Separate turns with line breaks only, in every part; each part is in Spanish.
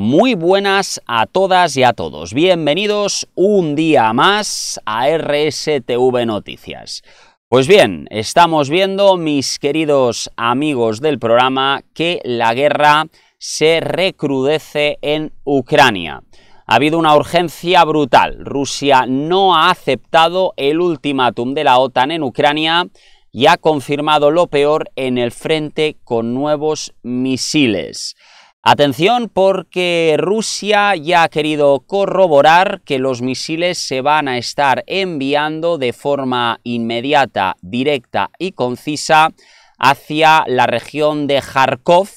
Muy buenas a todas y a todos. Bienvenidos un día más a RSTV Noticias. Pues bien, estamos viendo, mis queridos amigos del programa, que la guerra se recrudece en Ucrania. Ha habido una urgencia brutal. Rusia no ha aceptado el ultimátum de la OTAN en Ucrania y ha confirmado lo peor en el frente con nuevos misiles. Atención porque Rusia ya ha querido corroborar que los misiles se van a estar enviando de forma inmediata, directa y concisa hacia la región de Kharkov,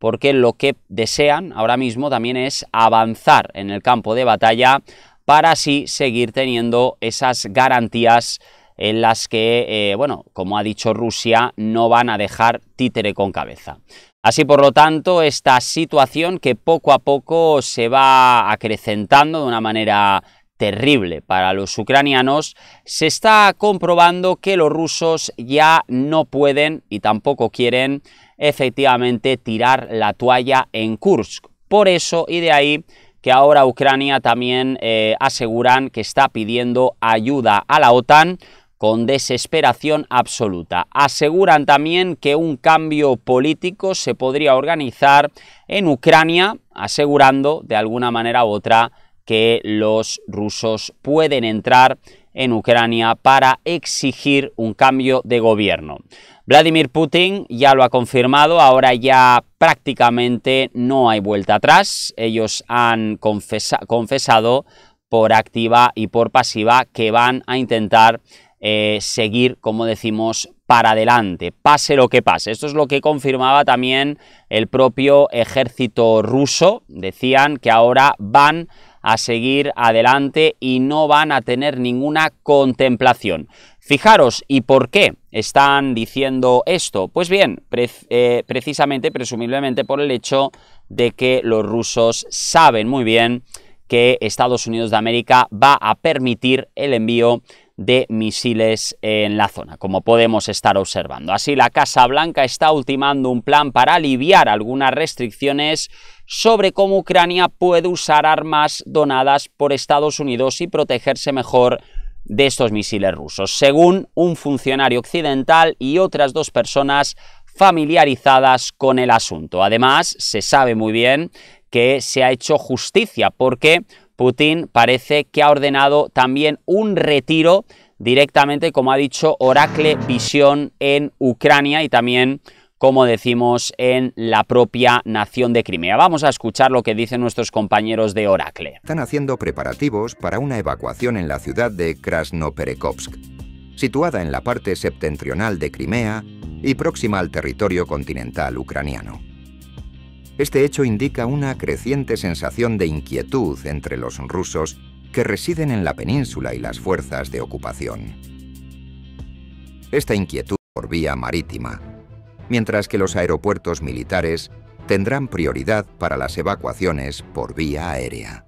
porque lo que desean ahora mismo también es avanzar en el campo de batalla para así seguir teniendo esas garantías en las que, eh, bueno, como ha dicho Rusia, no van a dejar títere con cabeza. Así por lo tanto, esta situación que poco a poco se va acrecentando de una manera terrible para los ucranianos, se está comprobando que los rusos ya no pueden y tampoco quieren efectivamente tirar la toalla en Kursk. Por eso y de ahí que ahora Ucrania también eh, aseguran que está pidiendo ayuda a la OTAN con desesperación absoluta. Aseguran también que un cambio político se podría organizar en Ucrania, asegurando de alguna manera u otra que los rusos pueden entrar en Ucrania para exigir un cambio de gobierno. Vladimir Putin ya lo ha confirmado, ahora ya prácticamente no hay vuelta atrás. Ellos han confesado por activa y por pasiva que van a intentar eh, seguir, como decimos, para adelante, pase lo que pase. Esto es lo que confirmaba también el propio ejército ruso. Decían que ahora van a seguir adelante y no van a tener ninguna contemplación. Fijaros, ¿y por qué están diciendo esto? Pues bien, eh, precisamente, presumiblemente por el hecho de que los rusos saben muy bien que Estados Unidos de América va a permitir el envío de misiles en la zona, como podemos estar observando. Así, la Casa Blanca está ultimando un plan para aliviar algunas restricciones sobre cómo Ucrania puede usar armas donadas por Estados Unidos y protegerse mejor de estos misiles rusos, según un funcionario occidental y otras dos personas familiarizadas con el asunto. Además, se sabe muy bien que se ha hecho justicia porque Putin parece que ha ordenado también un retiro directamente, como ha dicho Oracle Visión en Ucrania y también como decimos en la propia nación de Crimea. Vamos a escuchar lo que
dicen nuestros compañeros de Oracle. Están haciendo preparativos para una evacuación en la ciudad de Krasnoperekovsk, situada en la parte septentrional de Crimea y próxima al territorio continental ucraniano. Este hecho indica una creciente sensación de inquietud entre los rusos que residen en la península y las fuerzas de ocupación. Esta inquietud por vía marítima, mientras que los aeropuertos militares tendrán prioridad para las evacuaciones por vía aérea.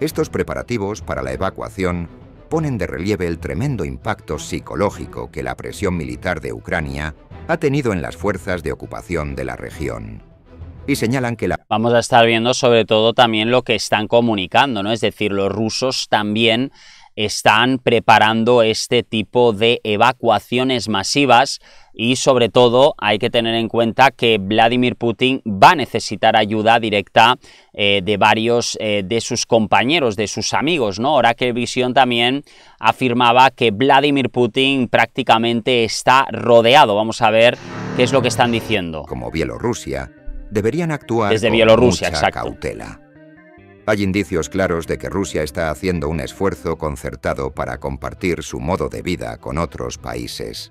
Estos preparativos para la evacuación ponen de relieve el tremendo impacto psicológico que la presión militar de Ucrania ha tenido en las fuerzas de ocupación de la región. Y señalan que la...
Vamos a estar viendo sobre todo también lo que están comunicando, ¿no? Es decir, los rusos también están preparando este tipo de evacuaciones masivas y sobre todo hay que tener en cuenta que Vladimir Putin va a necesitar ayuda directa eh, de varios eh, de sus compañeros, de sus amigos, ¿no? que Visión también afirmaba que Vladimir Putin prácticamente está rodeado. Vamos a ver qué es lo que están diciendo. Como Bielorrusia,
deberían actuar con Bielorrusia, mucha cautela. Hay indicios claros de que Rusia está haciendo un esfuerzo concertado para compartir su modo de vida con otros países.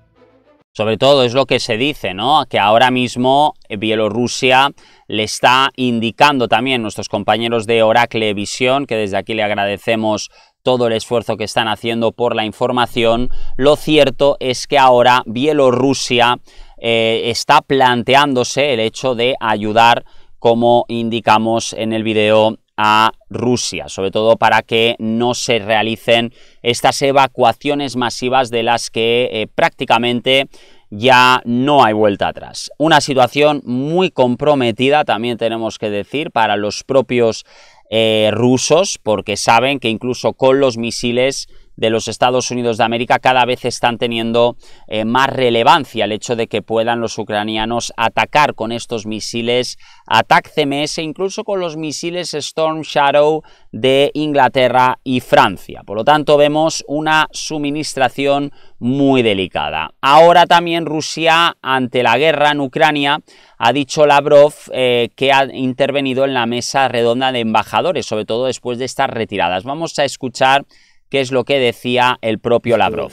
Sobre
todo es lo que se dice, ¿no? Que ahora mismo eh, Bielorrusia le está indicando también nuestros compañeros de Oracle Visión, que desde aquí le agradecemos todo el esfuerzo que están haciendo por la información. Lo cierto es que ahora Bielorrusia eh, está planteándose el hecho de ayudar como indicamos en el video a Rusia, sobre todo para que no se realicen estas evacuaciones masivas de las que eh, prácticamente ya no hay vuelta atrás. Una situación muy comprometida, también tenemos que decir, para los propios eh, rusos, porque saben que incluso con los misiles de los Estados Unidos de América cada vez están teniendo eh, más relevancia el hecho de que puedan los ucranianos atacar con estos misiles ATAC CMS, e incluso con los misiles Storm Shadow de Inglaterra y Francia. Por lo tanto, vemos una suministración muy delicada. Ahora también Rusia, ante la guerra en Ucrania, ha dicho Lavrov eh, que ha intervenido en la mesa redonda de embajadores, sobre todo después de estas retiradas. Vamos a escuchar que es lo que decía el propio este Lavrov.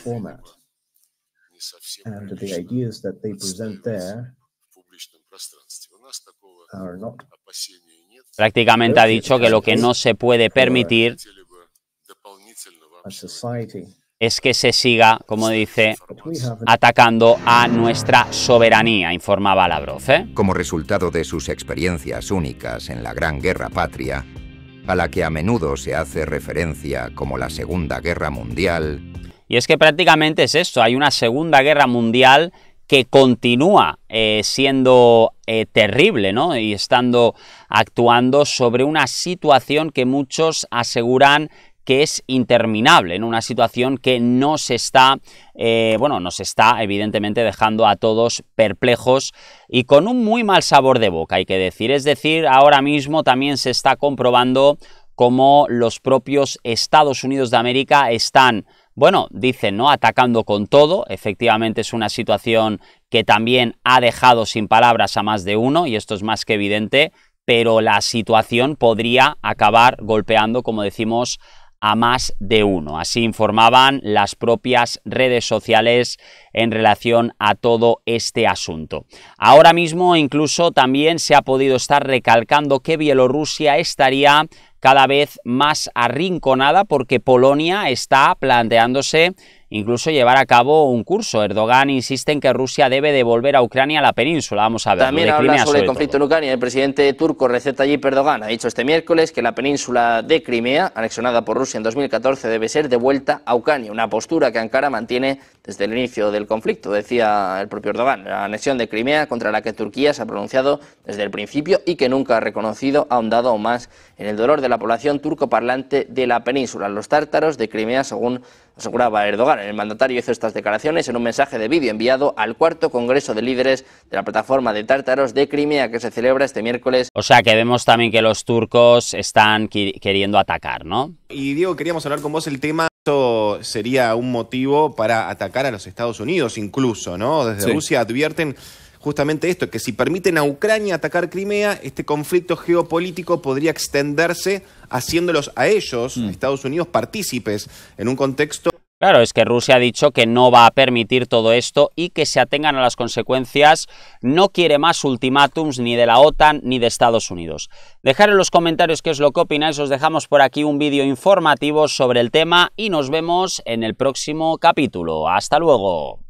Prácticamente ha dicho que lo que no se puede permitir es que se siga, como dice, atacando a nuestra soberanía, informaba Lavrov. ¿eh?
Como resultado de sus experiencias únicas en la Gran Guerra Patria, a la que a menudo se hace referencia como la Segunda Guerra Mundial.
Y es que prácticamente es esto, hay una Segunda Guerra Mundial que continúa eh, siendo eh, terrible, ¿no? Y estando actuando sobre una situación que muchos aseguran que es interminable, en una situación que no se está eh, bueno, nos está evidentemente dejando a todos perplejos y con un muy mal sabor de boca, hay que decir. Es decir, ahora mismo también se está comprobando cómo los propios Estados Unidos de América están, bueno, dicen, ¿no? Atacando con todo. Efectivamente es una situación que también ha dejado sin palabras a más de uno y esto es más que evidente pero la situación podría acabar golpeando, como decimos, a más de uno. Así informaban las propias redes sociales en relación a todo este asunto. Ahora mismo incluso también se ha podido estar recalcando que Bielorrusia estaría cada vez más arrinconada porque Polonia está planteándose incluso llevar a cabo un curso. Erdogan insiste en que Rusia debe devolver a Ucrania la península. Vamos a ver. También habla sobre, el conflicto en Ucrania. El presidente turco Recep Tayyip Erdogan ha dicho este miércoles que la península de Crimea, anexionada por Rusia en 2014, debe ser devuelta a Ucrania. Una postura que Ankara mantiene desde el inicio del conflicto, decía el propio Erdogan. La anexión de Crimea contra la que Turquía se ha pronunciado desde el principio y que nunca ha reconocido, ahondado aún más en el dolor de la población turco parlante de la península. Los tártaros de Crimea, según Aseguraba Erdogan, el mandatario hizo estas declaraciones en un mensaje de vídeo enviado al cuarto Congreso de Líderes de la Plataforma de Tártaros de Crimea que se celebra este miércoles. O sea que vemos también que los turcos están queriendo atacar, ¿no?
Y Diego, queríamos hablar con vos el tema esto sería un motivo para atacar a los Estados Unidos incluso, ¿no? Desde Rusia advierten justamente esto, que si permiten a Ucrania atacar Crimea, este conflicto geopolítico podría extenderse haciéndolos a ellos, mm. Estados Unidos, partícipes en un contexto...
Claro, es que Rusia ha dicho que no va a permitir todo esto y que se atengan a las consecuencias. No quiere más ultimátums ni de la OTAN ni de Estados Unidos. Dejar en los comentarios qué es lo que opináis. Os dejamos por aquí un vídeo informativo sobre el tema y nos vemos en el próximo capítulo. Hasta luego.